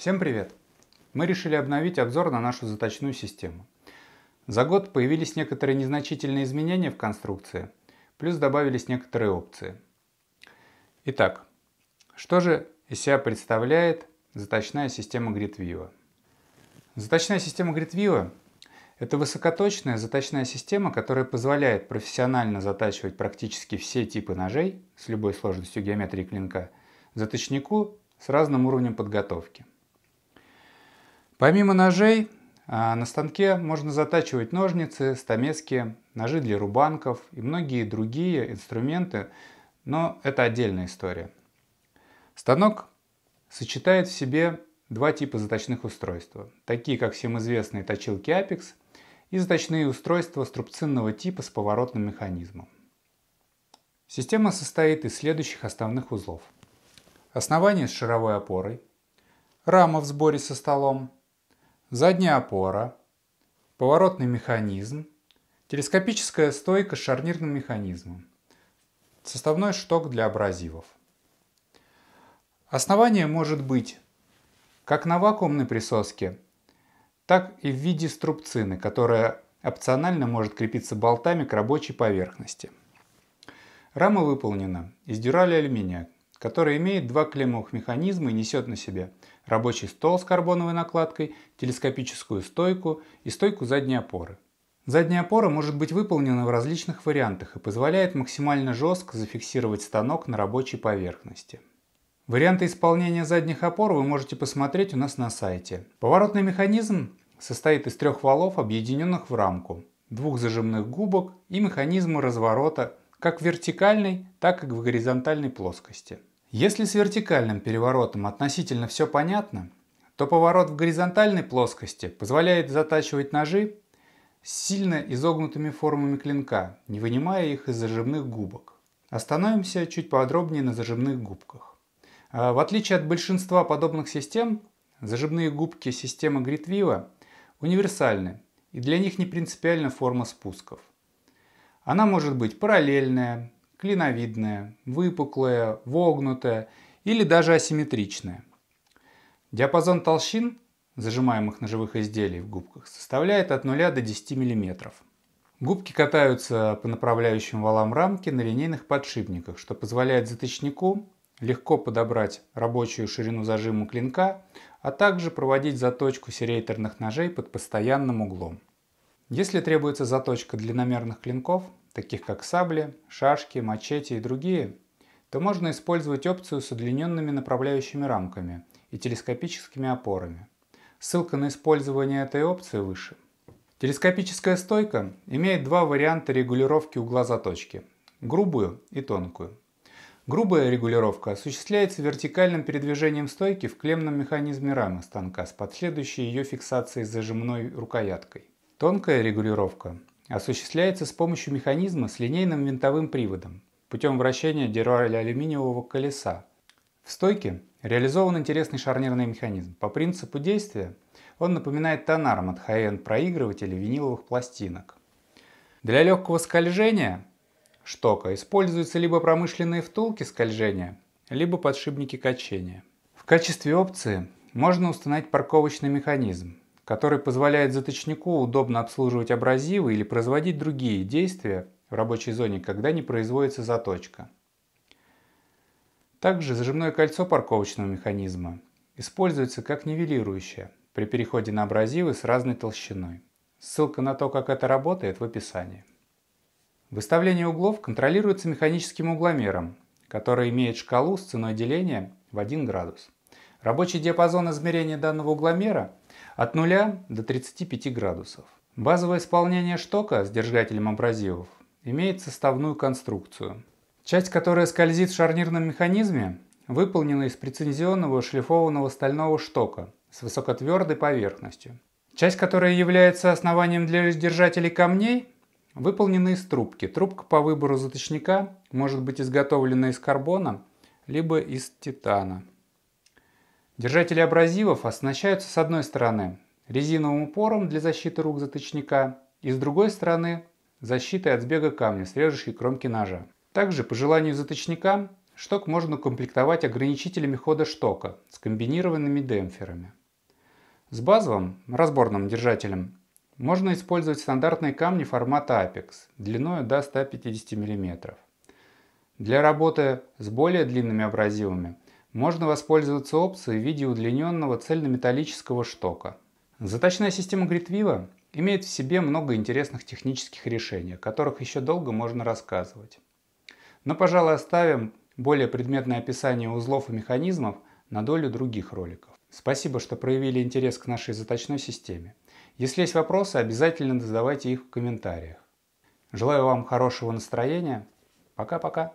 Всем привет! Мы решили обновить обзор на нашу заточную систему. За год появились некоторые незначительные изменения в конструкции, плюс добавились некоторые опции. Итак, что же из себя представляет заточная система GridView? Заточная система GridView – это высокоточная заточная система, которая позволяет профессионально затачивать практически все типы ножей с любой сложностью геометрии клинка заточнику с разным уровнем подготовки. Помимо ножей, а, на станке можно затачивать ножницы, стамески, ножи для рубанков и многие другие инструменты, но это отдельная история. Станок сочетает в себе два типа заточных устройств, такие как всем известные точилки Apex и заточные устройства струбцинного типа с поворотным механизмом. Система состоит из следующих основных узлов. Основание с шаровой опорой, рама в сборе со столом, задняя опора, поворотный механизм, телескопическая стойка с шарнирным механизмом, составной шток для абразивов. Основание может быть как на вакуумной присоске, так и в виде струбцины, которая опционально может крепиться болтами к рабочей поверхности. Рама выполнена из дюрали алюминия, который имеет два клеммовых механизма и несет на себе рабочий стол с карбоновой накладкой, телескопическую стойку и стойку задней опоры. Задняя опора может быть выполнена в различных вариантах и позволяет максимально жестко зафиксировать станок на рабочей поверхности. Варианты исполнения задних опор вы можете посмотреть у нас на сайте. Поворотный механизм состоит из трех валов, объединенных в рамку, двух зажимных губок и механизма разворота как в вертикальной, так и в горизонтальной плоскости. Если с вертикальным переворотом относительно все понятно, то поворот в горизонтальной плоскости позволяет затачивать ножи с сильно изогнутыми формами клинка, не вынимая их из зажимных губок. Остановимся чуть подробнее на зажимных губках. А, в отличие от большинства подобных систем, зажимные губки системы Гритвива универсальны, и для них не принципиальна форма спусков. Она может быть параллельная, клиновидное, выпуклое, вогнутое или даже асимметричное. Диапазон толщин, зажимаемых ножевых изделий в губках, составляет от 0 до 10 мм. Губки катаются по направляющим валам рамки на линейных подшипниках, что позволяет заточнику легко подобрать рабочую ширину зажима клинка, а также проводить заточку серейторных ножей под постоянным углом. Если требуется заточка длинномерных клинков, таких как сабли, шашки, мачете и другие, то можно использовать опцию с удлиненными направляющими рамками и телескопическими опорами. Ссылка на использование этой опции выше. Телескопическая стойка имеет два варианта регулировки угла заточки – грубую и тонкую. Грубая регулировка осуществляется вертикальным передвижением стойки в клемном механизме рамы станка с последующей ее фиксацией зажимной рукояткой. Тонкая регулировка осуществляется с помощью механизма с линейным винтовым приводом путем вращения дюраля алюминиевого колеса. В стойке реализован интересный шарнирный механизм. По принципу действия он напоминает тонарм от high проигрывателей виниловых пластинок. Для легкого скольжения штока используются либо промышленные втулки скольжения, либо подшипники качения. В качестве опции можно установить парковочный механизм, который позволяет заточнику удобно обслуживать абразивы или производить другие действия в рабочей зоне, когда не производится заточка. Также зажимное кольцо парковочного механизма используется как нивелирующее при переходе на абразивы с разной толщиной. Ссылка на то, как это работает, в описании. Выставление углов контролируется механическим угломером, который имеет шкалу с ценой деления в 1 градус. Рабочий диапазон измерения данного угломера от 0 до 35 градусов. Базовое исполнение штока с держателем абразивов имеет составную конструкцию. Часть, которая скользит в шарнирном механизме, выполнена из прецензионного шлифованного стального штока с высокотвердой поверхностью. Часть, которая является основанием для держателей камней, выполнена из трубки. Трубка по выбору заточника может быть изготовлена из карбона либо из титана. Держатели абразивов оснащаются с одной стороны резиновым упором для защиты рук заточника и с другой стороны защитой от сбега камня с режущей кромки ножа. Также по желанию заточника шток можно комплектовать ограничителями хода штока с комбинированными демпферами. С базовым, разборным держателем можно использовать стандартные камни формата Apex длиной до 150 мм. Для работы с более длинными абразивами – можно воспользоваться опцией в виде удлиненного цельнометаллического штока. Заточная система Gridviva имеет в себе много интересных технических решений, о которых еще долго можно рассказывать. Но, пожалуй, оставим более предметное описание узлов и механизмов на долю других роликов. Спасибо, что проявили интерес к нашей заточной системе. Если есть вопросы, обязательно задавайте их в комментариях. Желаю вам хорошего настроения. Пока-пока.